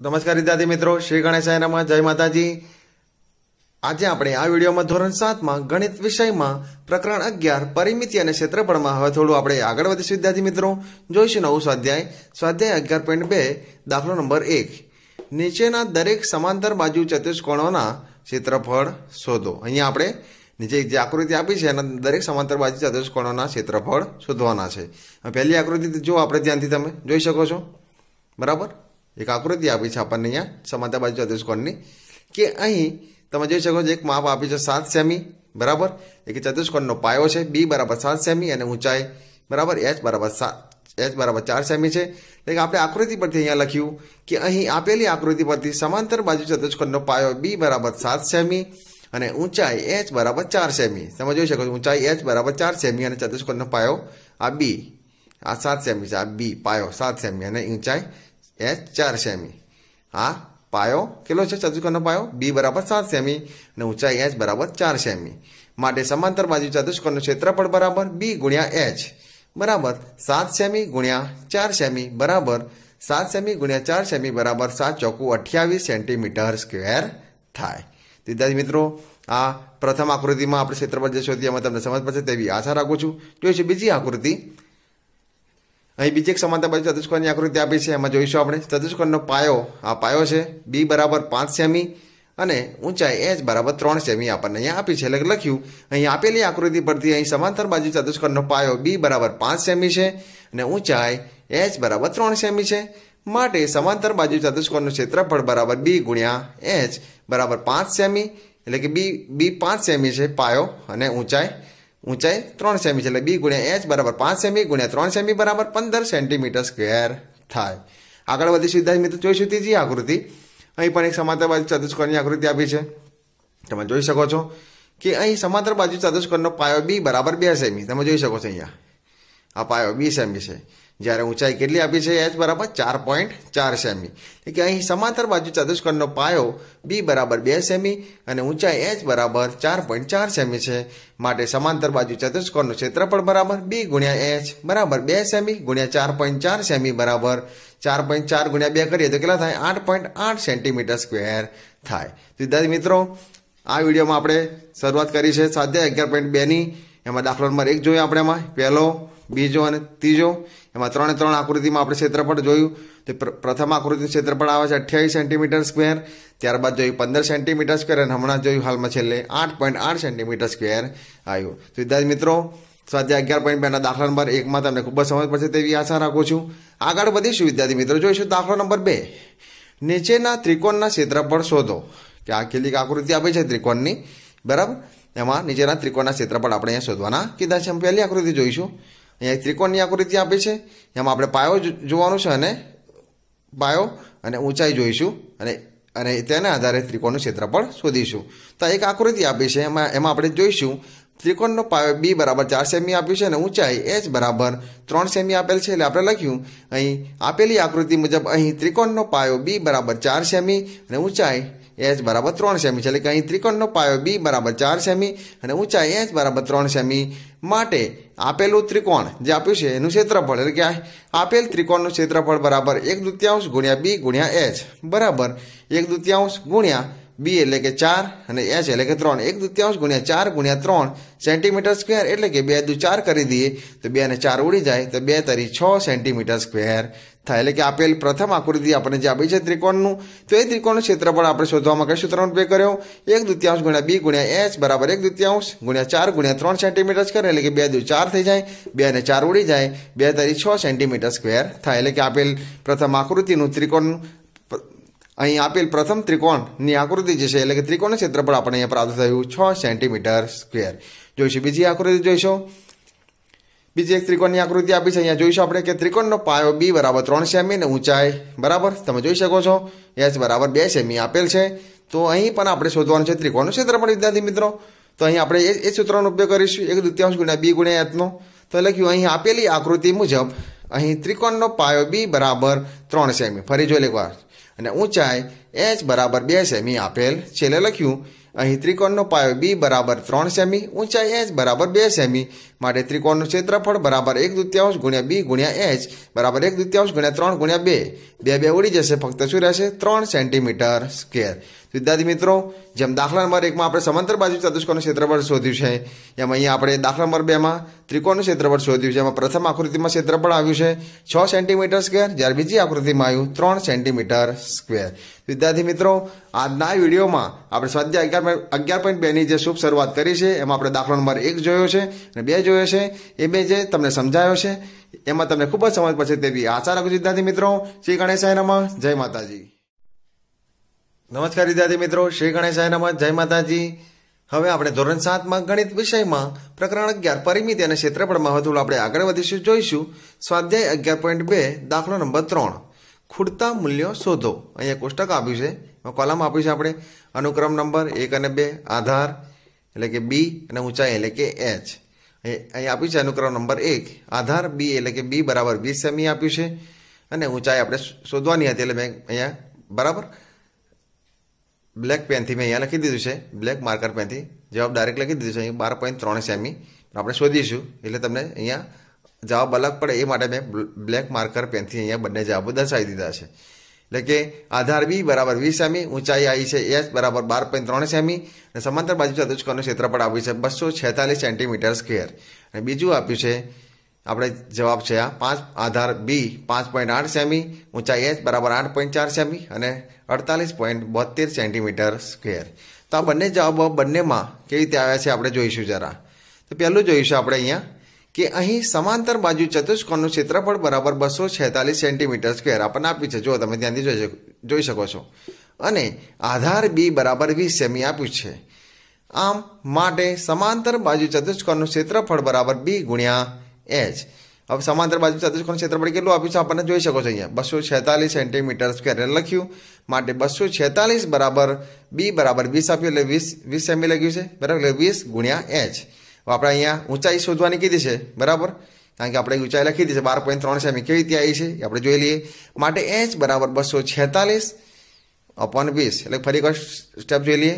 નમસ્કાર વિદ્યાર્થી મિત્રો શ્રી ગણેશાય નમઃ જય માતાજી આજે આપણે આ વિડીયોમાં ધોરણ સાતમાં ગણિત વિષયમાં પ્રકરણ અગિયાર પરિમિતિ અને ક્ષેત્રફળમાં હવે થોડું આપણે આગળ વધીશું વિદ્યાર્થી મિત્રો જોઈશું નવું સ્વાધ્યાય સ્વાધ્યાય અગિયાર પોઈન્ટ બે દાખલો નંબર એક નીચેના દરેક સમાંતર બાજુ ચતુષ્કોણોના ક્ષેત્રફળ શોધો અહીંયા આપણે નીચે જે આકૃતિ આપી છે એના દરેક સમાંતર બાજુ ચતુષ્કોણોના ક્ષેત્રફળ શોધવાના છે પહેલી આકૃતિ જો આપણે ધ્યાનથી તમે જોઈ શકો છો બરાબર એક આકૃતિ આપી છે આપણને અહીંયા સમાતા બાજુ ચતુષ્કોણની કે અહીં તમે જોઈ શકો છો એક માપ આપી છે સાત સેમી બરાબર એક ચતુષ્કોણનો પાયો છે બી બરાબર સાત સેમી અને ઊંચાઈ બરાબર એચ બરાબર સાત એચ બરાબર ચાર સેમી છે એટલે આપણે આકૃતિ પરથી અહીંયા લખ્યું કે અહીં આપેલી આકૃતિ પરથી સમાંતર બાજુ ચતુષ્કોણનો પાયો બી બરાબર સાત સેમી અને ઊંચાઈ એચ બરાબર ચાર સેમી તમે જોઈ શકો છો ઊંચાઈ એચ બરાબર ચાર સેમી અને ચતુષ્કોણનો પાયો આ બી આ સાત સેમી છે આ બી પાયો સાત સેમી અને ઊંચાઈ એચ ચાર સેમી આ પાયો કેટલો છે ચતુષ્કોણનો પાયો બી બરાબર સાત સેમી અને ઊંચાઈ એચ બરાબર ચાર સેમી માટે સમાંતર બાજુ ચતુષ્કોણનું ક્ષેત્રફળ બરાબર બી ગુણ્યા એચ બરાબર સાત સેમી ગુણ્યા ચાર સેમી બરાબર સાત સેમી ગુણ્યા ચાર સેમી બરાબર સાત ચોકુ અઠ્યાવીસ સેન્ટીમીટર સ્ક્વેર થાય વિદ્યાર્થી મિત્રો આ પ્રથમ આકૃતિમાં આપણે ક્ષેત્રફળ જે શોધી એમાં તમને સમજ પડશે તેવી આશા રાખું છું જોઈશું બીજી આકૃતિ અહીં બીજી એક સમાનતા બાજુ ચતુષ્કોણની આકૃતિ આપી છે એમાં જોઈશું આપણે ચતુષ્કોણનો પાયો આ પાયો છે બી બરાબર પાંચ સેમી અને ઊંચાઈ એચ બરાબર ત્રણ સેમી આપણને અહીંયા આપી છે એટલે લખ્યું અહીં આપેલી આકૃતિ પરથી અહીં સમાંતર બાજુ ચતુષ્કોણનો પાયો બી બરાબર પાંચ સેમી છે અને ઊંચાઈ એચ બરાબર ત્રણ સેમી છે માટે સમાંતર બાજુ ચતુષ્કોણનું ક્ષેત્રફળ બરાબર બી ગુણ્યા એચ બરાબર પાંચ સેમી એટલે કે બી બી પાંચ સેમી છે પાયો અને ઊંચાઈ ઊંચાઈ ત્રણ સેમી છે એટલે બી ગુણ્યા એચ બરાબર પાંચ સેમી ગુણ્યા ત્રણ સેમી બરાબર પંદર સેન્ટીમીટર સ્ક્વેર થાય આગળ વધીશું વિદ્યાર્થી મિત્રો જોઈશું ત્રીજી આકૃતિ અહીં પણ એક સમાંતર બાજુ ચતુષ્કોણની આકૃતિ આપી છે તમે જોઈ શકો છો કે અહીં સમાંતર બાજુ ચતુષ્કોણનો પાયો બી બરાબર બે સેમી તમે જોઈ શકો છો અહીંયા આ પાયો બી સેમી છે જ્યારે ઊંચાઈ કેટલી આપી છે એચ બરાબર ચાર પોઈન્ટ ચાર સેમી એટલે કે અહીં સમાંતર બાજુ ચતુષ્કોણનો પાયો બી બરાબર બે સેમી અને ઊંચાઈ એચ બરાબર ચાર પોઈન્ટ ચાર સેમી છે માટે સમાંતર બાજુ ચતુષ્કોણનું ક્ષેત્રફળ બરાબર બી ગુણ્યા એચ બરાબર બે સેમી ગુણ્યા ચાર પોઈન્ટ ચાર સેમી બરાબર ચાર પોઈન્ટ ચાર ગુણ્યા બે કરીએ તો કેટલા થાય આઠ પોઈન્ટ આઠ સેન્ટીમીટર સ્ક્વેર થાય તો મિત્રો આ વિડીયોમાં આપણે શરૂઆત કરી છે સ્વાધ્યાય અગિયાર પોઈન્ટ બેની એમાં દાખલો નંબર એક જોયો આપણે એમાં પહેલો બીજો અને ત્રીજો એમાં ત્રણે ત્રણ આકૃતિમાં આપણે ક્ષેત્રફળ જોયું તો પ્રથમ આકૃતિનું ક્ષેત્રફળ આવે છે અઠ્યાવીસ સેન્ટીમીટર સ્ક્વેર ત્યારબાદ જોયું પંદર સેન્ટીમીટર સ્ક્વેર અને હમણાં જોયું હાલમાં છેલ્લે આઠ પોઈન્ટ આઠ સેન્ટીમીટર સ્ક્વેર આવ્યું તો વિદ્યાર્થી મિત્રો સ્વાધ્યાય અગિયાર પોઈન્ટ બેના દાખલા નંબર એકમાં તમને ખૂબ જ સમજ પડશે તેવી આશા રાખું છું આગળ વધીશું વિદ્યાર્થી મિત્રો જોઈશું દાખલો નંબર બે નીચેના ત્રિકોણના ક્ષેત્રફળ શોધો કે આ કેટલીક આકૃતિ આપે છે ત્રિકોણની બરાબર એમાં નીચેના ત્રિકોણના ક્ષેત્રફળ આપણે અહીંયા શોધવાના કીધા છે પહેલી આકૃતિ જોઈશું અહીંયા ત્રિકોણની આકૃતિ આપી છે એમાં આપણે પાયો જોવાનું છે અને પાયો અને ઊંચાઈ જોઈશું અને અને તેના આધારે ત્રિકોણનું ક્ષેત્રફળ શોધીશું તો એક આકૃતિ આપી છે એમાં એમાં આપણે જોઈશું ત્રિકોણનો પાયો બી બરાબર ચાર સેમી આપ્યું છે અને ઊંચાઈ એચ બરાબર ત્રણ સેમી આપેલ છે એટલે આપણે લખ્યું અહીં આપેલી આકૃતિ મુજબ અહીં ત્રિકોણનો પાયો બી બરાબર ચાર સેમી અને ઊંચાઈ એચ બરાબર ત્રણ સેમી છે એટલે કે અહીં ત્રિકોણનો પાયો બી બરાબર ચાર સેમી અને ઊંચાઈ એચ બરાબર ત્રણ સેમી માટે આપેલું ત્રિકોણ જે આપ્યું છે એનું ક્ષેત્રફળ એટલે કે આપેલ ત્રિકોણનું ક્ષેત્રફળ બરાબર એક દૂત્યાંશ ગુણ્યા બી ગુણ્યા એચ બરાબર એક દૂત્યાંશ ગુણ્યા બી એટલે કે ચાર અને એચ એટલે કે ત્રણ એક દૂત્યાંશ ગુણ્યા ચાર ગુણ્યા ત્રણ સેન્ટીમીટર સ્ક્વેર એટલે કે બે દુ ચાર કરી દઈએ તો બે અને ચાર ઉડી જાય તો બે તરી છ સેન્ટીમીટર સ્ક્વેર થાય એટલે કે આપેલ પ્રથમ આકૃતિ આપણને જે આપી છે ત્રિકોણનું તો એ ત્રિકોણનું ક્ષેત્રફળ આપણે શોધવામાં કઈ સૂત્રનો ઉપયોગ કર્યો એક દૃત્યાંશ ગુણ્યા બી ગુણ્યા એચ બરાબર એક દૃત્યાંશ ગુણ્યા ચાર ગુણ્યા ત્રણ સેન્ટીમીટર સ્ક્વેર એટલે કે બે દુ ચાર થઈ જાય બે અને ચાર ઉડી જાય બે તારી છ સેન્ટીમીટર સ્ક્વેર થાય એટલે કે આપેલ પ્રથમ આકૃતિનું ત્રિકોણ અહીં આપેલ પ્રથમ ત્રિકોણની આકૃતિ જે છે એટલે કે ત્રિકોણ ક્ષેત્રફળ આપણે અહીંયા પ્રાપ્ત થયું છ સેન્ટીમીટર સ્ક્વેર જોઈશું બીજી આકૃતિ જોઈશું બીજી એક ત્રિકોણની આકૃતિ આપી છે અહીંયા જોઈશું આપણે કે ત્રિકોણનો પાયો બી બરાબર ત્રણ સેમી અને ઊંચાઈ બરાબર તમે જોઈ શકો છો એચ બરાબર બે સેમી આપેલ છે તો અહીં પણ આપણે શોધવાનું છે ત્રિકોણનું ક્ષેત્રફળ વિદ્યાર્થી મિત્રો તો અહીં આપણે એ એ સૂત્રનો ઉપયોગ કરીશું એક દૃત્યાંશ ગુણ્યા બી ગુણ્યા એચનો તો લખ્યું અહીં આપેલી આકૃતિ મુજબ અહીં ત્રિકોણનો પાયો બી બરાબર ત્રણ સેમી ફરી જોઈ લેવા અને ઊંચાઈ એચ બરાબર બે સેમી આપેલ છેલ્લે લખ્યું અહીં ત્રિકોણનો પાયો બી બરાબર ત્રણ સેમી ઊંચાઈ એચ બરાબર બે સેમી માટે ત્રિકોણનું ક્ષેત્રફળ બરાબર એક દૃત્યાંશ ગુણ્યા બી ગુણ્યા એચ બરાબર એક દૃત્યાંશ ગુણ્યા ત્રણ ગુણ્યા બે બે બે ઉડી જશે ફક્ત શું રહેશે ત્રણ સેન્ટીમીટર સ્કેર વિદ્યાર્થી મિત્રો જેમ દાખલા નંબર એકમાં આપણે સમાંતર બાજુ ચતુષ્કોણનું ક્ષેત્રફળ શોધ્યું છે એમ અહીંયા આપણે દાખલા નંબર બેમાં ત્રિકોણનું ક્ષેત્રફળ શોધ્યું છે એમાં પ્રથમ આકૃતિમાં ક્ષેત્રફળ આવ્યું છે છ સેન્ટીમીટર સ્ક્વેર જ્યારે બીજી આકૃતિમાં આવ્યું ત્રણ સેન્ટીમીટર સ્ક્વેર વિદ્યાર્થી મિત્રો આજના વિડીયોમાં આપણે સ્વાધ્યાય અગિયાર અગિયાર પોઈન્ટ બેની જે શુભ શરૂઆત કરી છે એમાં આપણે દાખલો નંબર એક જોયો છે અને બે જોયો છે એ બે જે તમને સમજાયો છે એમાં તમને ખૂબ જ સમજ પડશે તેવી આશા રાખું છું વિદ્યાર્થી મિત્રો શ્રી ગણેશ નમઃ જય માતાજી નમસ્કાર વિદ્યાર્થી મિત્રો શ્રી ગણેશ નમઃ જય માતાજી હવે આપણે ધોરણ સાતમાં ગણિત વિષયમાં પ્રકરણ અગિયાર પરિમિતિ અને ક્ષેત્રફળમાં વધુ આપણે આગળ વધીશું જોઈશું સ્વાધ્યાય અગિયાર પોઈન્ટ બે દાખલો નંબર ત્રણ ખૂટતા મૂલ્યો શોધો અહીંયા કોષ્ટક આપ્યું છે એમાં કોલમ આપ્યું છે આપણે અનુક્રમ નંબર એક અને બે આધાર એટલે કે બી અને ઊંચાઈ એટલે કે એચ અહીં આપ્યું છે અનુક્રમ નંબર એક આધાર બી એટલે કે બી બરાબર વીસ સેમી આપ્યું છે અને ઊંચાઈ આપણે શોધવાની હતી એટલે મેં અહીંયા બરાબર બ્લેક પેનથી મેં અહીંયા લખી દીધું છે બ્લેક માર્કર પેનથી જવાબ ડાયરેક્ટ લખી દીધું છે અહીં બાર પોઈન્ટ ત્રણ સેમી આપણે શોધીશું એટલે તમને અહીંયા જવાબ અલગ પડે એ માટે મેં બ્લેક માર્કર પેનથી અહીંયા બંને જવાબો દર્શાવી દીધા છે એટલે કે આધાર બી બરાબર વીસ સેમી ઊંચાઈ આવી છે એસ બરાબર બાર પોઈન્ટ ત્રણ સેમી અને સમાંતર બાજુ ચતુષ્કોણનું ક્ષેત્રફળ આપ્યું છે બસો છેતાલીસ સેન્ટીમીટર સ્ક્વેર અને બીજું આપ્યું છે આપણે જવાબ છે આ પાંચ આધાર બી પાંચ પોઈન્ટ આઠ સેમી ઊંચાઈ એચ બરાબર આઠ પોઈન્ટ ચાર સેમી અને અડતાલીસ પોઈન્ટ બોતેર સેન્ટીમીટર સ્ક્વેર તો આ બંને જવાબો બંનેમાં કેવી રીતે આવ્યા છે આપણે જોઈશું જરા તો પહેલું જોઈશું આપણે અહીંયા કે અહીં સમાંતર બાજુ ચતુષ્કોણનું ક્ષેત્રફળ બરાબર બસો છેતાલીસ સેન્ટીમીટર સ્ક્વેર આપણને આપ્યું છે જો તમે ત્યાંથી જોઈ જોઈ શકો છો અને આધાર બી બરાબર વીસ સેમી આપ્યું છે આમ માટે સમાંતર બાજુ ચતુષ્કોણનું ક્ષેત્રફળ બરાબર બી ગુણ્યા એચ હવે સમાંતર બાજુ ચતુષ્કોણ ક્ષેત્રફળ કેટલું આપ્યું છે આપણને જોઈ શકો છો અહીંયા બસો છેતાલીસ સેન્ટીમીટર સ્ક્વેર લખ્યું માટે બસો છેતાલીસ બરાબર બી બરાબર વીસ આપ્યું એટલે વીસ વીસ સેમી લખ્યું છે બરાબર એટલે વીસ ગુણ્યા એચ આપણે અહીંયા ઊંચાઈ શોધવાની કીધી છે બરાબર કારણ કે આપણે ઊંચાઈ લખી દીધી છે બાર પોઈન્ટ ત્રણ સેમી કેવી રીતે આવી છે એ આપણે જોઈ લઈએ માટે એચ બરાબર બસો છેતાલીસ અપોન વીસ એટલે ફરી એક સ્ટેપ જોઈ લઈએ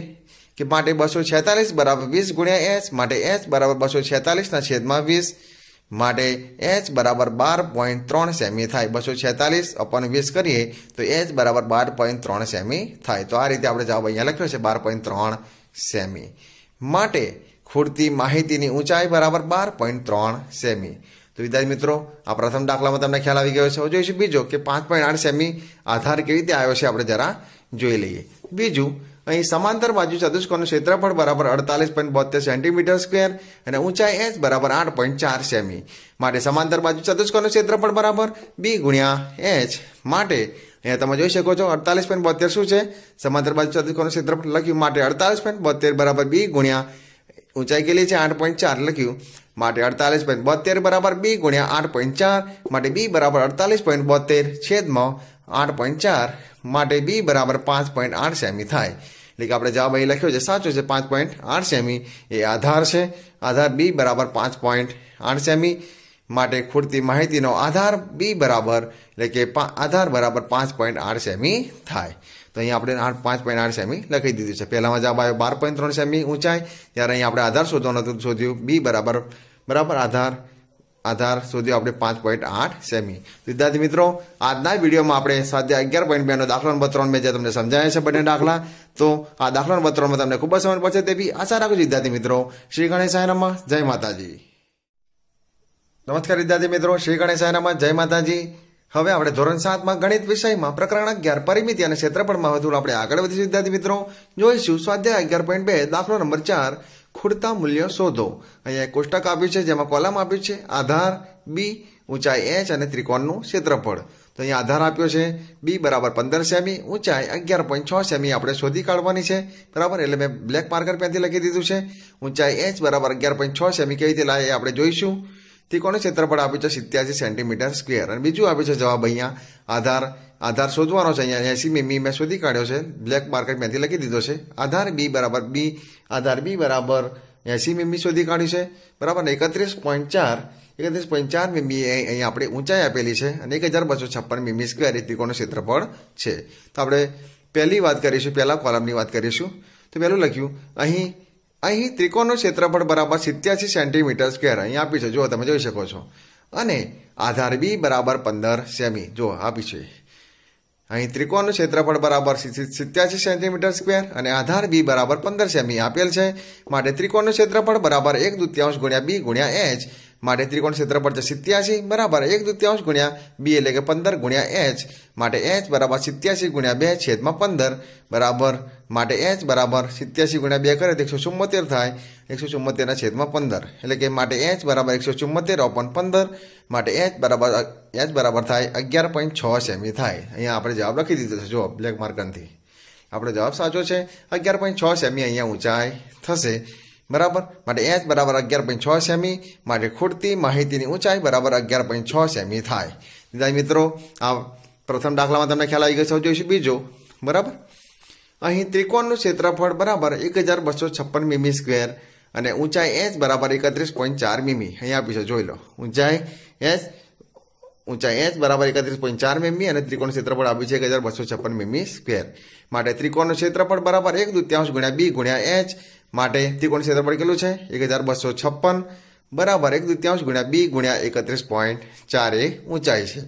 કે માટે બસો છેતાલીસ બરાબર વીસ ગુણ્યા એચ માટે એચ બરાબર બસો છેતાલીસના છેદમાં વીસ માટે એચ બરાબર બાર પોઈન્ટ ત્રણ સેમી થાય બસો છેતાલીસ અપોન વીસ કરીએ તો એચ બરાબર બાર પોઈન્ટ ત્રણ સેમી થાય તો આ રીતે આપણે જવાબ અહીંયા લખ્યો છે બાર પોઈન્ટ ત્રણ સેમી માટે ખૂટતી માહિતીની ઊંચાઈ બરાબર બાર પોઈન્ટ ત્રણ સેમી તો વિદ્યાર્થી મિત્રો આ પ્રથમ દાખલામાં તમને ખ્યાલ આવી ગયો છે હવે જોઈશું બીજો કે પાંચ પોઈન્ટ આઠ સેમી આધાર કેવી રીતે આવ્યો છે આપણે જરા જોઈ લઈએ બીજું અહીં સમાંતર બાજુ ચતુષ્કોણનું ક્ષેત્રફળ બરાબર અડતાલીસ પોઈન્ટ બોતેર સેન્ટીમીટર સ્ક્વેર અને ઊંચાઈ એચ બરાબર આઠ પોઈન્ટ ચાર સેમી માટે સમાંતર બાજુ ચતુષ્કોણનું ક્ષેત્રફળ બરાબર બી ગુણ્યા એચ માટે અહીંયા તમે જોઈ શકો છો અડતાલીસ પોઈન્ટ બોતેર શું છે સમાંતર બાજુ ચતુષ્કોણનું ક્ષેત્રફળ લખ્યું માટે અડતાલીસ પોઈન્ટ બોતેર બરાબર બી ગુણ્યા ઊંચાઈ કેટલી છે આઠ પોઈન્ટ ચાર લખ્યું માટે અડતાલીસ પોઈન્ટ બોતેર બરાબર બી ગુણ્યા આઠ પોઈન્ટ ચાર માટે બી બરાબર અડતાલીસ પોઈન્ટ બોતેર છેદમાં આઠ પોઈન્ટ ચાર માટે બી બરાબર પાંચ પોઈન્ટ આઠ સેમી થાય એટલે કે આપણે જવાબ અહીં લખ્યો છે સાચું છે પાંચ પોઈન્ટ આઠ સેમી એ આધાર છે આધાર બી બરાબર પાંચ પોઈન્ટ આઠ સેમી માટે ખૂટતી માહિતીનો આધાર બી બરાબર એટલે કે આધાર બરાબર પાંચ પોઈન્ટ આઠ સેમી થાય તો અહીં આપણે આઠ પાંચ પોઈન્ટ આઠ સેમી લખી દીધું છે પહેલામાં જવાબ આવ્યો બાર પોઈન્ટ ત્રણ સેમી ઊંચાઈ ત્યારે અહીં આપણે આધાર શોધવાનો હતો શોધ્યું બી બરાબર બરાબર આધાર આધાર શોધ્યો આપણે પાંચ પોઈન્ટ આઠ સેમી વિદ્યાર્થી મિત્રો આજના વિડીયોમાં આપણે સાથે અગિયાર પોઈન્ટ બેનો દાખલો નંબર ત્રણ મેં જે તમને સમજાયા છે બંને દાખલા તો આ દાખલા નંબર ત્રણમાં તમને ખૂબ જ સમજ પડશે તેવી આશા રાખું છું વિદ્યાર્થી મિત્રો શ્રી ગણેશ ગણેશાયનામાં જય માતાજી નમસ્કાર વિદ્યાર્થી મિત્રો શ્રી ગણેશાયનામાં જય માતાજી હવે આપણે ધોરણ સાતમાં ગણિત વિષયમાં પ્રકરણ અગિયાર પરિમિતિ અને ક્ષેત્રફળમાં વધુ આપણે આગળ વધીશું વિદ્યાર્થી મિત્રો જોઈશું સ્વાધ્યાય અગિયાર પોઈન્ટ બે દાખલો નંબર ચાર ખૂટતા મૂલ્ય શોધો અહીંયા એક કોષ્ટક આપ્યું છે જેમાં કોલમ આપ્યું છે આધાર બી ઊંચાઈ એચ અને ત્રિકોણનું ક્ષેત્રફળ તો અહીંયા આધાર આપ્યો છે બી બરાબર પંદર સેમી ઊંચાઈ અગિયાર પોઈન્ટ છ સેમી આપણે શોધી કાઢવાની છે બરાબર એટલે મેં બ્લેક માર્કર પેનથી લખી દીધું છે ઊંચાઈ એચ બરાબર અગિયાર પોઈન્ટ છ સેમી કેવી રીતે લાવે એ આપણે જોઈશું ત્રિકોણનું ક્ષેત્રફળ આપ્યું છે સિત્યાસી સેન્ટીમીટર સ્ક્વેર અને બીજું આપ્યું છે જવાબ અહીંયા આધાર આધાર શોધવાનો છે અહીંયા એસી મીમી મેં શોધી કાઢ્યો છે બ્લેક માર્કેટ મેંથી લખી દીધો છે આધાર બી બરાબર બી આધાર બી બરાબર એસી મીમી શોધી કાઢ્યું છે બરાબર ને એકત્રીસ પોઈન્ટ ચાર એકત્રીસ પોઈન્ટ ચાર મીમી અહીંયા આપણે ઊંચાઈ આપેલી છે અને એક હજાર બસો છપ્પન મીમી સ્ક્વેર એ ત્રિકોણનું ક્ષેત્રફળ છે તો આપણે પહેલી વાત કરીશું પહેલા કોલમની વાત કરીશું તો પહેલું લખ્યું અહીં અહીં ત્રિકોણનું ક્ષેત્રફળ બરાબર સિત્યાસી સેન્ટીમીટર સ્ક્વેર અહીં આપી છે જો તમે જોઈ શકો છો અને આધાર બી બરાબર પંદર સેમી જો આપી છે અહીં ત્રિકોણનું ક્ષેત્રફળ બરાબર સિત્યાસી સેન્ટીમીટર સ્ક્વેર અને આધાર બી બરાબર પંદર સેમી આપેલ છે માટે ત્રિકોણનું ક્ષેત્રફળ બરાબર એક દૂત્યાંશ ગુણ્યા બી ગુણ્યા એચ માટે ત્રિકોણ ક્ષેત્રફળ છે સિત્યાસી બરાબર એક તૃતીયાંશ ગુણ્યા બી એટલે કે પંદર ગુણ્યા એચ માટે એચ બરાબર સિત્યાસી ગુણ્યા બે છેદમાં પંદર બરાબર માટે એચ બરાબર સિત્યાસી ગુણ્યા બે કરે તો એકસો ચુમ્મોતેર થાય એકસો ચુમ્મોતેરના છેદમાં પંદર એટલે કે માટે એચ બરાબર એકસો ચુમ્મોતેર ઓપન પંદર માટે એચ બરાબર એચ બરાબર થાય અગિયાર પોઈન્ટ છ સેમી થાય અહીંયા આપણે જવાબ લખી દીધો છે જો બ્લેક માર્કનથી આપણો જવાબ સાચો છે અગિયાર પોઈન્ટ છ સેમી અહીંયા ઊંચાઈ થશે બરાબર માટે એચ બરાબર અગિયાર પોઈન્ટ છ સેમી માટે ખૂટતી માહિતીની ઊંચાઈ બરાબર અગિયાર પોઈન્ટ છ સેમી થાય દીધા મિત્રો આ પ્રથમ દાખલામાં તમને ખ્યાલ આવી ગયો સૌ જોઈશું બીજો બરાબર અહીં ત્રિકોણનું ક્ષેત્રફળ બરાબર એક હજાર બસો છપ્પન મીમી સ્ક્વેર અને ઊંચાઈ એચ બરાબર એકત્રીસ પોઈન્ટ ચાર મીમી અહીંયા આપી છે જોઈ લો ઊંચાઈ એચ ઊંચાઈ એચ બરાબર એકત્રીસ પોઈન્ટ ચાર મીમી અને ત્રિકોણ ક્ષેત્રફળ આપ્યું છે એક હજાર બસો છપ્પન મીમી સ્ક્વેર માટે ત્રિકોણનું ક્ષેત્રફળ બરાબર એક દૂત્યાંશ ગુણ્યા બી ગુણ્યા એચ માટે ત્રિકોણ ક્ષેત્રફળ કેટલું છે એક હજાર બસો છપ્પન બરાબર એક તૃતીયાંશ ગુણ્યા બી ગુણ્યા એકત્રીસ પોઈન્ટ ચાર એ ઊંચાઈ છે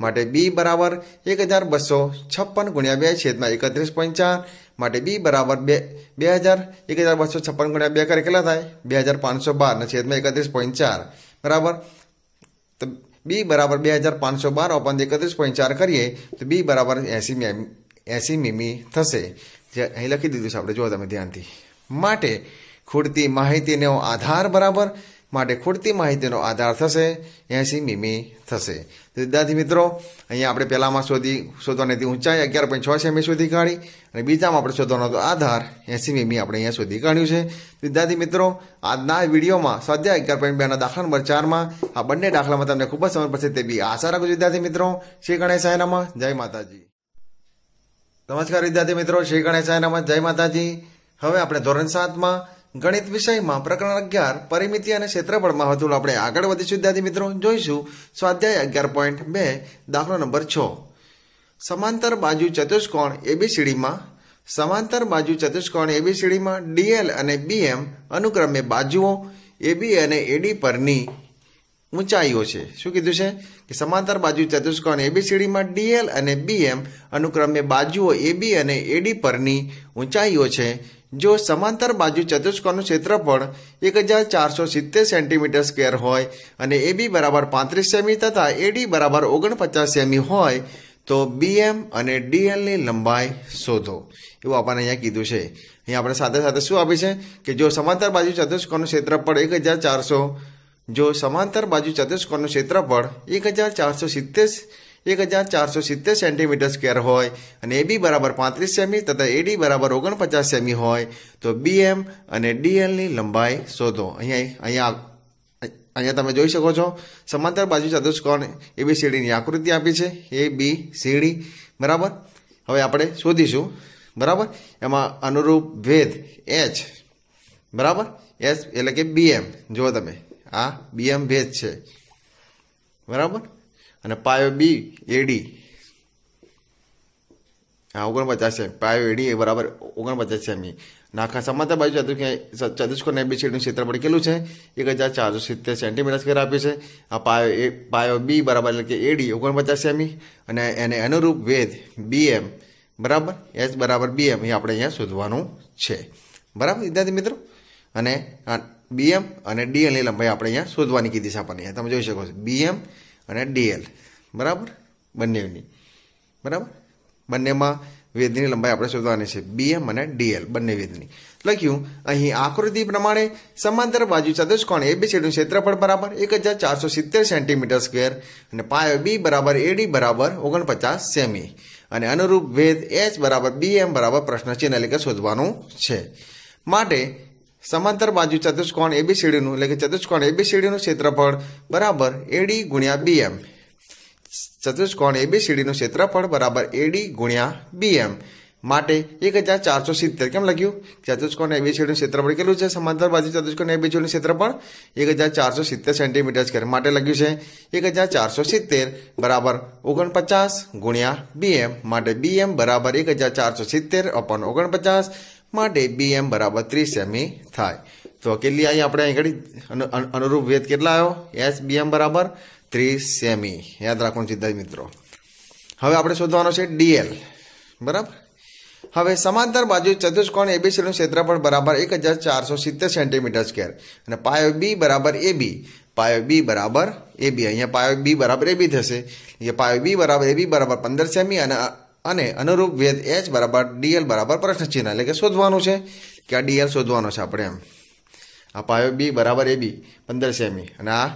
માટે બી બરાબર એક હજાર બસો છપ્પન ગુણ્યા બે છેદમાં એકત્રીસ પોઈન્ટ ચાર માટે બી બરાબર બે બે હજાર એક હજાર બસો છપ્પન ગુણ્યા બે કરે કેટલા થાય બે હજાર પાંચસો બાર બારના છેદમાં એકત્રીસ પોઈન્ટ ચાર બરાબર તો બી બરાબર બે હજાર પાંચસો બાર ઓપન એકત્રીસ પોઈન્ટ ચાર કરીએ તો બી બરાબર એંસી એંસી મીમી થશે જે અહીં લખી દીધું છે આપણે જો તમે ધ્યાનથી માટે ખૂડતી માહિતીનો આધાર બરાબર માટે ખૂડતી માહિતીનો આધાર થશે એસી મીમી થશે વિદ્યાર્થી મિત્રો અહીંયા આપણે પહેલાંમાં શોધી શોધવાની હતી ઊંચાઈ અગિયાર પોઈન્ટ છ સેમી શોધી કાઢી અને બીજામાં આપણે શોધવાનો હતો આધાર એસી મીમી આપણે અહીંયા શોધી કાઢ્યું છે વિદ્યાર્થી મિત્રો આજના વિડીયોમાં સ્વાધ્યાય અગિયાર પોઈન્ટ બેના દાખલા નંબર ચારમાં આ બંને દાખલામાં તમને ખૂબ જ સમજ પડશે તે બી આશા રાખું વિદ્યાર્થી મિત્રો શ્રી ગણેશ સાયનામાં જય માતાજી નમસ્કાર વિદ્યાર્થી મિત્રો શ્રી ગણેશ સાયનામાં જય માતાજી હવે આપણે ધોરણ સાતમાં ગણિત વિષયમાં પ્રકરણ અગિયાર પરિમિતિ અને ક્ષેત્રફળમાં વધુ આપણે આગળ વધીશું વિદ્યાર્થી મિત્રો જોઈશું સ્વાધ્યાય અગિયાર પોઈન્ટ બે દાખલો નંબર છ સમાંતર બાજુ ચતુષ્કોણ એબીસીડીમાં સમાંતર બાજુ ચતુષ્કોણ એબીસીડીમાં ડીએલ અને બીએમ અનુક્રમે બાજુઓ એબી અને એડી પરની ઊંચાઈઓ છે શું કીધું છે કે સમાંતર બાજુ ચતુષ્કોણ એબીસીડીમાં ડીએલ અને બીએમ અનુક્રમે બાજુઓ એબી અને એડી પરની ઊંચાઈઓ છે જો સમાંતર બાજુ ચતુષ્કોણનું ક્ષેત્રફળ એક હજાર ચારસો સિત્તેર સેન્ટીમીટર સ્ક્વેર હોય અને એ બી બરાબર પાંત્રીસ સેમી તથા એડી બરાબર ઓગણપચાસ સેમી હોય તો બીએમ અને ડીએલની લંબાઈ શોધો એવું આપણને અહીંયા કીધું છે અહીંયા આપણે સાથે સાથે શું આપી છે કે જો સમાંતર બાજુ ચતુષ્કોણનું ક્ષેત્રફળ એક હજાર ચારસો જો સમાંતર બાજુ ચતુષ્કોણનું ક્ષેત્રફળ એક હજાર ચારસો સિત્તેર એક હજાર ચારસો સિત્તેર સેન્ટીમીટર સ્ક્વેર હોય અને એબી બરાબર પાંત્રીસ સેમી તથા એડી બરાબર ઓગણપચાસ સેમી હોય તો બીએમ અને ડીએલની લંબાઈ શોધો અહીંયા અહીંયા અહીંયા તમે જોઈ શકો છો સમાંતર બાજુ ચતુષ્કોણ સીડીની આકૃતિ આપી છે એ બી સીડી બરાબર હવે આપણે શોધીશું બરાબર એમાં અનુરૂપ ભેદ એચ બરાબર એચ એટલે કે બીએમ જુઓ તમે આ બીએમ ભેદ છે બરાબર અને પાયો બી એડી હા ઓગણપચાસ છે પાયો એડી એ બરાબર ઓગણપચાસ છે એમની નાખા સમાતા બાજુ ચતુષ્ક બી એબીસીડીનું ક્ષેત્રફળ કેટલું છે એક હજાર ચારસો સિત્તેર સેન્ટીમીટર સ્કેર આપ્યું છે આ પાયો એ પાયો બી બરાબર એટલે કે એડી ઓગણપચાસ સેમી અને એને અનુરૂપ વેધ બીએમ બરાબર એસ બરાબર બી એમ એ આપણે અહીંયા શોધવાનું છે બરાબર વિદ્યાર્થી મિત્રો અને બીએમ અને ડીએલની લંબાઈ આપણે અહીંયા શોધવાની કીધી છે આપણને તમે જોઈ શકો છો બી એમ અને ડીએલ બરાબર બંનેની બરાબર બંનેમાં વેદની લંબાઈ આપણે શોધવાની છે બીએમ અને ડીએલ બંને વેદની લખ્યું અહીં આકૃતિ પ્રમાણે સમાંતર બાજુ ચતુષ્કોણ એબીસીનું ક્ષેત્રફળ બરાબર એક હજાર ચારસો સિત્તેર સેન્ટીમીટર સ્ક્વેર અને પાયો બી બરાબર એડી બરાબર ઓગણપચાસ સેમી અને અનુરૂપ વેદ એચ બરાબર બી એમ બરાબર પ્રશ્ન ચિહ્ન એટલે કે શોધવાનું છે માટે સમાંતર બાજુ ચતુષ્કોણ એબીસીડીનું એટલે કે ચતુષ્કોણ સીડીનું ક્ષેત્રફળ બરાબર એડી ગુણ્યા બીએમ ચતુષ્કોણ એબીસીડીનું ક્ષેત્રફળ બરાબર એડી ગુણ્યા બીએમ માટે એક હજાર ચારસો સિત્તેર કેમ લખ્યું ચતુષ્કોણ એબીસીડીનું ક્ષેત્રફળ કેટલું છે સમાંતર બાજુ ચતુષ્કોણ એબીસીડીનું ક્ષેત્રફળ એક હજાર ચારસો સિત્તેર સેન્ટીમીટર સ્કેર માટે લખ્યું છે એક હજાર ચારસો સિત્તેર બરાબર ઓગણપચાસ ગુણ્યા બીએમ માટે બીએમ બરાબર એક હજાર ચારસો સિત્તેર અપન ઓગણપચાસ માટે બી એમ બરાબર ત્રીસ એમઈ e થાય તો કેટલી આવી આપણે અહીં ઘડી અનુરૂપ વેધ કેટલા આવ્યો એસ બી એમ બરાબર ત્રીસ સેમી e. યાદ રાખવાનું સિદ્ધાર્થ મિત્રો હવે આપણે શોધવાનો છે ડીએલ બરાબર હવે સમાંતર બાજુ ચતુષ્કોણ એબીસીનું ક્ષેત્રફળ બરાબર એક હજાર ચારસો સિત્તેર સેન્ટીમીટર સ્કેર અને પાયો બી બરાબર એ બી પાયો બી બરાબર એ બી અહીંયા પાયો બી બરાબર એ બી થશે એ પાયો બી બરાબર એ બી બરાબર પંદર સેમી e અને અને અનુરૂપ વેદ એચ બરાબર ડીએલ બરાબર પ્રશ્ન ચિહ્ન એટલે કે શોધવાનું છે કે આ ડીએલ શોધવાનો છે આપણે એમ આ પાયો બી બરાબર એ બી પંદર સેમી અને આ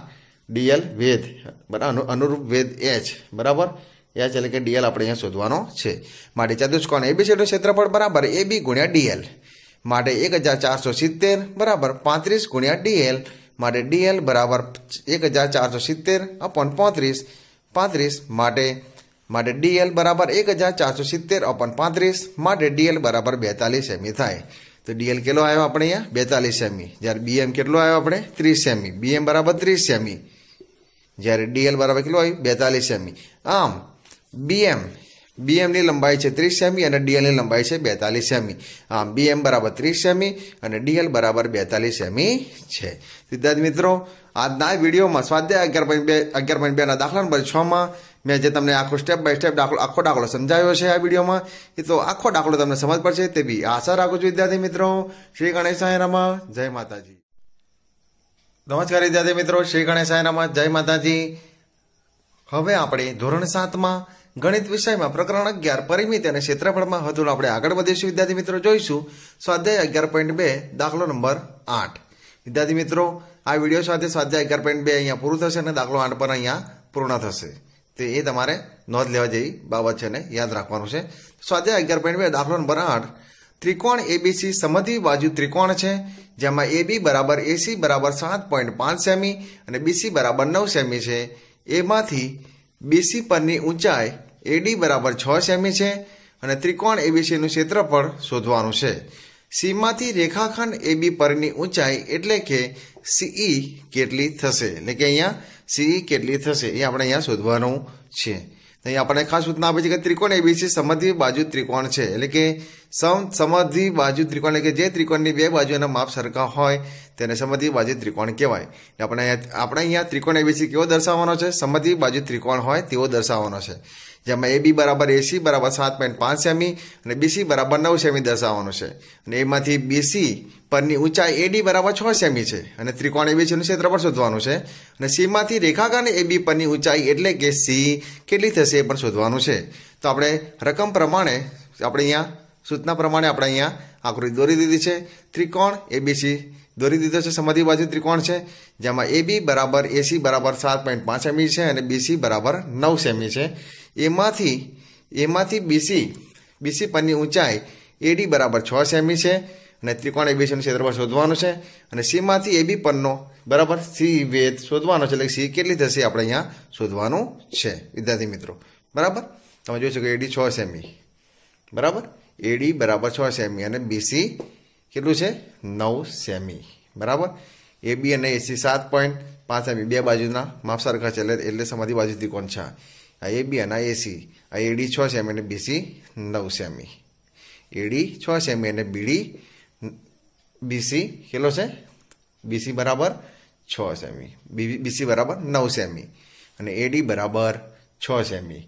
ડીએલ વેદ બરાબર અનુરૂપ વેદ એચ બરાબર એચ એટલે કે ડીએલ આપણે અહીંયા શોધવાનો છે માટે ચતુષ્કોણ એબીસીનું ક્ષેત્રફળ બરાબર એ બી ગુણ્યા ડીએલ માટે એક હજાર ચારસો સિત્તેર બરાબર પાંત્રીસ ગુણ્યા ડીએલ માટે ડીએલ બરાબર એક હજાર ચારસો સિત્તેર અપોન પાંત્રીસ પાંત્રીસ માટે માટે ડીએલ બરાબર એક હજાર ચારસો સિત્તેર અપન પાંત્રીસ માટે ડીએલ બરાબર બેતાલીસ એમી e થાય તો ડીએલ કેટલો આવ્યો આપણે અહીંયા બેતાલીસ એમી e. જ્યારે બીએમ કેટલો આવ્યો આપણે ત્રીસ એમી બીએમ e. બરાબર ત્રીસ એમી જ્યારે ડીએલ બરાબર કેટલો આવ્યું બેતાલીસ એમી આમ બીએમ બીએમની લંબાઈ છે ત્રીસ સેમી અને ડીએલની લંબાઈ છે બેતાલીસ સેમી આમ બીએમ બરાબર ત્રીસ સેમી અને ડીએલ બરાબર બેતાલીસ સેમી છે વિદ્યાર્થી મિત્રો આજના વિડીયોમાં સ્વાધ્યાય અગિયાર પોઈન્ટ બે અગિયાર પોઈન્ટ બેના દાખલા નંબર છમાં મેં જે તમને આખો સ્ટેપ બાય સ્ટેપ દાખલો આખો દાખલો સમજાવ્યો છે આ વિડીયોમાં એ તો આખો દાખલો તમને સમજ પડશે તે બી આશા રાખું છું વિદ્યાર્થી મિત્રો શ્રી ગણેશ રમા જય માતાજી નમસ્કાર વિદ્યાર્થી મિત્રો શ્રી ગણેશ રમા જય માતાજી હવે આપણે ધોરણ સાતમાં ગણિત વિષયમાં પ્રકરણ અગિયાર પરિમિત અને ક્ષેત્રફળમાં હજુ આપણે આગળ વધીશું વિદ્યાર્થી મિત્રો જોઈશું સ્વાધ્યાય અગિયાર પોઈન્ટ બે દાખલો નંબર આઠ વિદ્યાર્થી મિત્રો આ વિડીયો સાથે સ્વાધ્યાય અગિયાર પોઈન્ટ બે અહીંયા પૂરું થશે અને દાખલો આઠ પણ અહીંયા પૂર્ણ થશે તે એ તમારે નોંધ લેવા જેવી બાબત છે ને યાદ રાખવાનું છે સ્વાધ્યાય અગિયાર પોઈન્ટ બે દાખલો નંબર આઠ ત્રિકોણ એબીસી સમધી બાજુ ત્રિકોણ છે જેમાં એબી બરાબર એસી બરાબર સાત પોઈન્ટ પાંચ સેમી અને બીસી બરાબર નવ સેમી છે એમાંથી બીસી પરની ઊંચાઈ એડી બરાબર છ સેમી છે અને ત્રિકોણ એબીસીનું ક્ષેત્રફળ શોધવાનું છે સીમાંથી રેખાખંડ એબી પરની ઊંચાઈ એટલે કે સીઈ e કેટલી થશે એટલે કે અહીંયા સી કેટલી થશે એ આપણે અહીંયા શોધવાનું છે તો અહીં આપણને ખાસ સૂચના આપે છે કે ત્રિકોણ એબીસી સમધિ બાજુ ત્રિકોણ છે એટલે કે સમ સમધિ બાજુ ત્રિકોણ એટલે કે જે ત્રિકોણની બે બાજુ એના માપ સરખા હોય તેને સમધિ બાજુ ત્રિકોણ કહેવાય આપણે આપણે અહીંયા ત્રિકોણ એબીસી કેવો દર્શાવવાનો છે સમધિ બાજુ ત્રિકોણ હોય તેવો દર્શાવવાનો છે જેમાં એબી બરાબર એસી બરાબર સાત પોઈન્ટ પાંચ સેમી અને બીસી બરાબર નવ સેમી દર્શાવવાનું છે અને એમાંથી બીસી પરની ઊંચાઈ એડી બરાબર છ સેમી છે અને ત્રિકોણ એબી એબીસીનું ક્ષેત્રફળ શોધવાનું છે અને સીમાંથી રેખાખંડ એબી પરની ઊંચાઈ એટલે કે સી કેટલી થશે એ પણ શોધવાનું છે તો આપણે રકમ પ્રમાણે આપણે અહીંયા સૂચના પ્રમાણે આપણે અહીંયા આકૃતિ દોરી દીધી છે ત્રિકોણ એબીસી દોરી દીધો છે સમાધિ બાજુ ત્રિકોણ છે જેમાં એબી બરાબર એસી બરાબર સાત પોઈન્ટ પાંચ સેમી છે અને બીસી બરાબર નવ સેમી છે એમાંથી એમાંથી બીસી બીસી પરની ઊંચાઈ એડી બરાબર છ સેમી છે અને ત્રિકોણ એબીસીનું ક્ષેત્રફળ શોધવાનું છે અને સીમાંથી એબી પરનો બરાબર સી વેદ શોધવાનો છે એટલે સી કેટલી થશે આપણે અહીંયા શોધવાનું છે વિદ્યાર્થી મિત્રો બરાબર તમે જોઈ શકો એડી છ સેમી બરાબર એડી બરાબર છ સેમી અને બીસી કેટલું છે નવ સેમી બરાબર એબી અને એસી સાત પોઈન્ટ પાંચ સેમી બે બાજુના માપ સરખા છે એટલે એટલે સમાધિ બાજુ ત્રિકોણ છે આ એ બી અને આ એસી આ એડી છ સેમી અને બીસી નવ સેમી એડી છ સેમી અને બીડી બીસી કેટલો છે બીસી બરાબર છ સેમી બીસી બરાબર નવ સેમી અને એડી બરાબર છ સેમી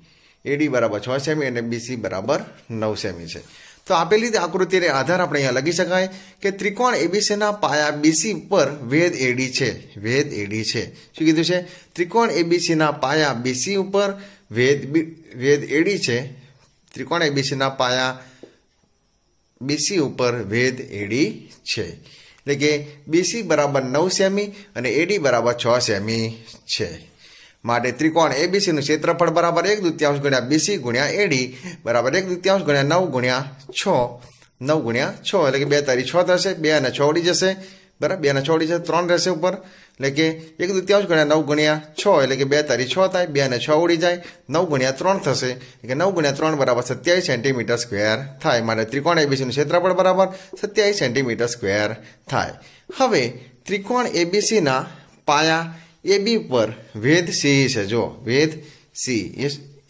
એડી બરાબર છ સેમી અને બીસી બરાબર નવ સેમી છે તો આપેલી આકૃતિને આધાર આપણે અહીંયા લખી શકાય કે ત્રિકોણ એબીસીના પાયા બીસી પર વેદ એડી છે વેદ એડી છે શું કીધું છે ત્રિકોણ એબીસીના પાયા બીસી ઉપર વેદ વેદ એડી છે ત્રિકોણ એબીસીના પાયા બીસી ઉપર વેદ એડી છે એટલે કે બીસી બરાબર નવ સેમી અને એડી બરાબર છ સેમી છે માટે ત્રિકોણ એબીસીનું ક્ષેત્રફળ બરાબર એક દૃત્યાંશ ગુણ્યા બીસી ગુણ્યા એડી બરાબર એક દૃત્યાંશ ગુણ્યા નવ ગુણ્યા છ નવ ગુણ્યા છ એટલે કે બે તારી છ થશે બે અને છ ઉડી જશે બરાબર બેના ચોડી છે ત્રણ રહેશે ઉપર એટલે કે એક દ્વિતીયાંશ ગણ્યા નવ ગણ્યા છ એટલે કે બે તારી છ થાય બે અને છ ઉડી જાય નવ ગુણ્યા ત્રણ થશે એટલે કે નવ ગણ્યા ત્રણ બરાબર સત્યાવીસ સેન્ટીમીટર સ્ક્વેર થાય માટે ત્રિકોણ એબીસીનું ક્ષેત્રફળ બરાબર સત્યાવીસ સેન્ટીમીટર સ્ક્વેર થાય હવે ત્રિકોણ એબીસીના પાયા એબી ઉપર વેધ સી છે જો વેધ સી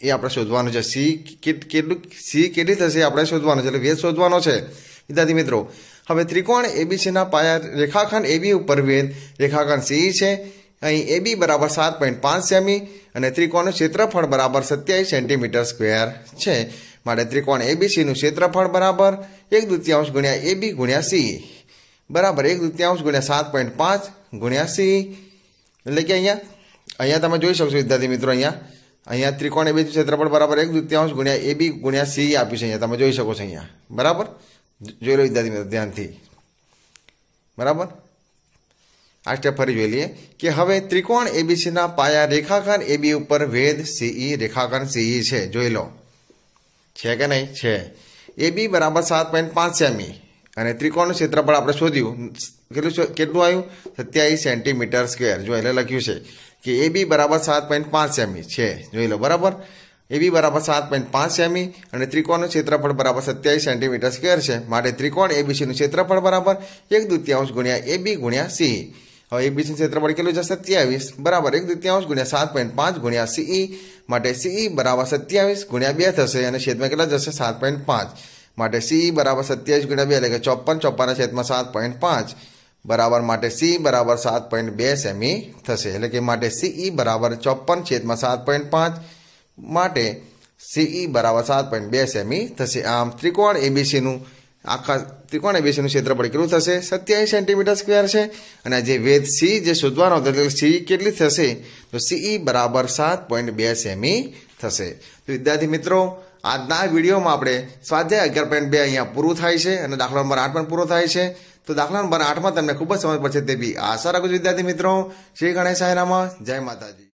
એ આપણે શોધવાનું છે સી કેટલું સી કેટલી થશે આપણે શોધવાનું છે એટલે વેદ શોધવાનો છે વિદ્યાર્થી મિત્રો હવે ત્રિકોણ એબીસીના પાયા રેખાખંડ એબી ઉપર વેદ રેખાખંડ સીઈ છે અહીં એબી બરાબર સાત પોઈન્ટ પાંચ સેમી અને ત્રિકોણનું ક્ષેત્રફળ બરાબર સત્યાવીસ સેન્ટીમીટર સ્ક્વેર છે માટે ત્રિકોણ એબીસીનું ક્ષેત્રફળ બરાબર એક દ્વિતીયાંશ ગુણ્યા એબી ગુણ્યા સી બરાબર એક દ્વિતીયાંશ ગુણ્યા સાત પોઈન્ટ પાંચ ગુણ્યા સી એટલે કે અહીંયા અહીંયા તમે જોઈ શકશો વિદ્યાર્થી મિત્રો અહીંયા અહીંયા ત્રિકોણ એબીનું ક્ષેત્રફળ બરાબર એક દૃત્યાંશ ગુણ્યા એબી ગુણ્યા સી આપ્યું છે અહીંયા તમે જોઈ શકો છો અહીંયા બરાબર જોઈ લો વિદ્યાર્થી ધ્યાનથી બરાબર આ સ્ટેપ ફરી જોઈ લઈએ કે હવે ત્રિકોણ એબીસીના પાયા રેખાખંડ એબી ઉપર વેદ સીઈ e રેખાખંડ સીઈ e છે જોઈ લો છે કે નહીં છે એબી બરાબર સાત પોઈન્ટ પાંચ સેમી અને ત્રિકોણનું ક્ષેત્રફળ આપણે શોધ્યું કેટલું કેટલું આવ્યું સત્યાવીસ સેન્ટીમીટર સ્ક્વેર જો એટલે લખ્યું છે કે એબી બરાબર સાત પોઈન્ટ પાંચ સેમી છે જોઈ લો બરાબર એબી બરાબર સાત પોઈન્ટ પાંચ સેમી અને ત્રિકોણનું ક્ષેત્રફળ બરાબર સત્યાવીસ સેન્ટીમીટર સ્ક્વેર છે માટે ત્રિકોણ એબીસીનું ક્ષેત્રફળ બરાબર એક દૃત્યાંશ ગુણ્યા એબી ગુણ્યા સી હવે એબીસીનું ક્ષેત્રફળ કેટલું છે સત્યાવીસ બરાબર એક દ્વિત્યાંશ ગુણ્યા સાત પોઈન્ટ પાંચ ગુણ્યા સીઈ e. માટે સીઈ e બરાબર સત્યાવીસ ગુણ્યા બે થશે અને છેદમાં કેટલા જશે સાત પોઈન્ટ પાંચ માટે સી e બરાબર સત્યાવીસ ગુણ્યા બે એટલે કે ચોપન ચોપ્પાના છેદમાં સાત પોઈન્ટ પાંચ બરાબર માટે સી બરાબર સાત પોઈન્ટ બે સેમી થશે એટલે કે માટે સીઈ બરાબર ચોપ્પન છેદમાં સાત પોઈન્ટ પાંચ માટે સીઈ e બરાબર સાત પોઈન્ટ બે સેમી થશે આમ ત્રિકોણ એબીસીનું આખા ત્રિકોણ એબીસીનું ક્ષેત્રફળ કેટલું થશે સત્યાવીસ સેન્ટીમીટર સ્ક્વેર છે અને જે વેદ સી જે શોધવાનો હતો એટલે સી કેટલી થશે તો સીઈ e બરાબર સાત પોઈન્ટ બે સેમી થશે તો વિદ્યાર્થી મિત્રો આજના વિડીયોમાં આપણે સ્વાધ્યાય અગિયાર પોઈન્ટ બે અહીંયા પૂરું થાય છે અને દાખલા નંબર આઠ પણ પૂરો થાય છે તો દાખલા નંબર આઠમાં તમને ખૂબ જ સમજ પડશે તેવી આશા રાખું છું વિદ્યાર્થી મિત્રો શ્રી ગણેશ જય માતાજી